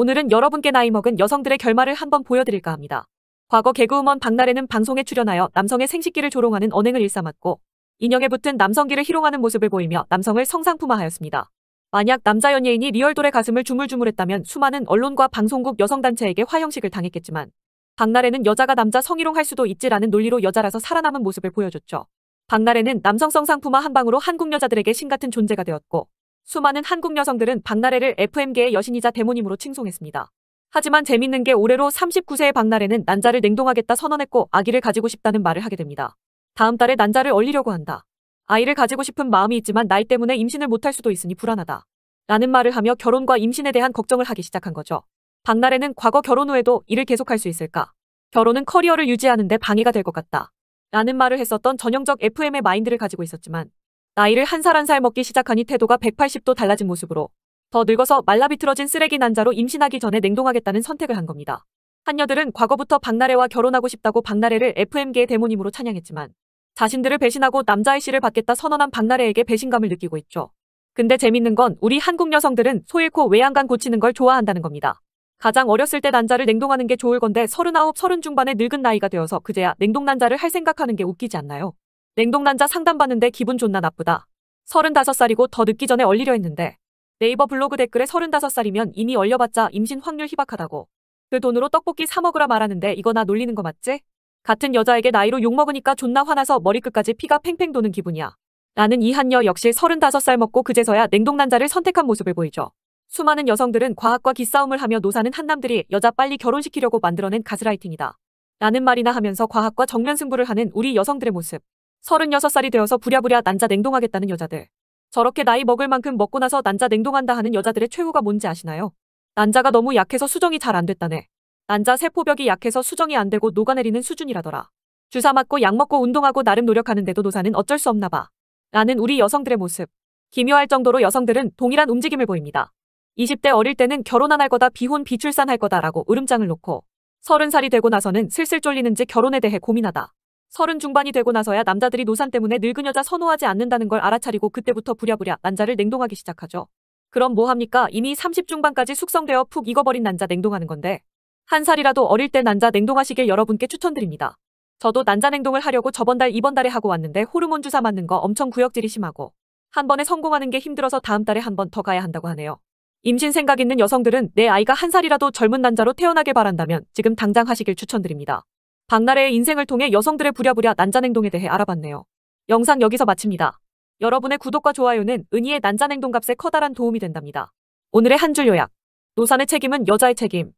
오늘은 여러분께 나이 먹은 여성들의 결말을 한번 보여드릴까 합니다. 과거 개그우먼 박나래는 방송에 출연하여 남성의 생식기를 조롱하는 언행을 일삼았고 인형에 붙은 남성기를 희롱하는 모습을 보이며 남성을 성상품화하였습니다. 만약 남자 연예인이 리얼돌의 가슴을 주물주물했다면 수많은 언론과 방송국 여성단체에게 화형식을 당했겠지만 박나래는 여자가 남자 성희롱할 수도 있지라는 논리로 여자라서 살아남은 모습을 보여줬죠. 박나래는 남성성 상품화 한 방으로 한국 여자들에게 신같은 존재가 되었고 수많은 한국 여성들은 박나래를 FM계의 여신이자 대모님으로 칭송했습니다. 하지만 재밌는 게 올해로 39세의 박나래는 난자를 냉동하겠다 선언했고 아기를 가지고 싶다는 말을 하게 됩니다. 다음 달에 난자를 얼리려고 한다. 아이를 가지고 싶은 마음이 있지만 나이 때문에 임신을 못할 수도 있으니 불안하다. 라는 말을 하며 결혼과 임신에 대한 걱정을 하기 시작한 거죠. 박나래는 과거 결혼 후에도 일을 계속할 수 있을까? 결혼은 커리어를 유지하는데 방해가 될 것 같다. 라는 말을 했었던 전형적 FM의 마인드를 가지고 있었지만 나이를 한 살 한 살 먹기 시작하니 태도가 180도 달라진 모습으로 더 늙어서 말라 비틀어진 쓰레기 난자로 임신하기 전에 냉동하겠다는 선택을 한 겁니다. 한녀들은 과거부터 박나래와 결혼하고 싶다고 박나래를 FM계의 대모님으로 찬양했지만 자신들을 배신하고 남자의 씨를 받겠다 선언한 박나래에게 배신감을 느끼고 있죠. 근데 재밌는 건 우리 한국 여성들은 소잃고 외양간 고치는 걸 좋아한다는 겁니다. 가장 어렸을 때 난자를 냉동하는 게 좋을 건데 39, 30 중반의 늙은 나이가 되어서 그제야 냉동 난자를 할 생각하는 게 웃기지 않나요? 냉동난자 상담받는데 기분 존나 나쁘다. 35살이고 더 늦기 전에 얼리려 했는데 네이버 블로그 댓글에 35살이면 이미 얼려봤자 임신 확률 희박하다고. 그 돈으로 떡볶이 사 먹으라 말하는데 이거 나 놀리는 거 맞지? 같은 여자에게 나이로 욕먹으니까 존나 화나서 머리끝까지 피가 팽팽 도는 기분이야. 나는 이한녀 역시 35살 먹고 그제서야 냉동난자를 선택한 모습을 보이죠. 수많은 여성들은 과학과 기싸움을 하며 노사는 한남들이 여자 빨리 결혼시키려고 만들어낸 가스라이팅이다. 라는 말이나 하면서 과학과 정면 승부를 하는 우리 여성들의 모습. 36살이 되어서 부랴부랴 난자 냉동하겠다는 여자들. 저렇게 나이 먹을 만큼 먹고 나서 난자 냉동한다 하는 여자들의 최후가 뭔지 아시나요? 난자가 너무 약해서 수정이 잘 안 됐다네. 난자 세포벽이 약해서 수정이 안 되고 녹아내리는 수준이라더라. 주사 맞고 약 먹고 운동하고 나름 노력하는데도 노사는 어쩔 수 없나 봐. 라는 우리 여성들의 모습. 기묘할 정도로 여성들은 동일한 움직임을 보입니다. 20대 어릴 때는 결혼 안 할 거다 비혼 비출산 할 거다라고 으름장을 놓고 30살이 되고 나서는 슬슬 쫄리는지 결혼에 대해 고민하다. 서른 중반이 되고 나서야 남자들이 노산 때문에 늙은 여자 선호하지 않는다는 걸 알아차리고 그때부터 부랴부랴 난자를 냉동하기 시작하죠. 그럼 뭐합니까? 이미 30 중반까지 숙성되어 푹 익어버린 난자 냉동하는 건데 한 살이라도 어릴 때 난자 냉동하시길 여러분께 추천드립니다. 저도 난자 냉동을 하려고 저번 달 이번 달에 하고 왔는데 호르몬 주사 맞는 거 엄청 구역질이 심하고 한 번에 성공하는 게 힘들어서 다음 달에 한 번 더 가야 한다고 하네요. 임신 생각 있는 여성들은 내 아이가 한 살이라도 젊은 난자로 태어나길 바란다면 지금 당장 하시길 추천드립니다. 박나래의 인생을 통해 여성들의 부랴부랴 난잔행동에 대해 알아봤네요. 영상 여기서 마칩니다. 여러분의 구독과 좋아요는 은희의 난잔행동 값에 커다란 도움이 된답니다. 오늘의 한 줄 요약. 노산의 책임은 여자의 책임.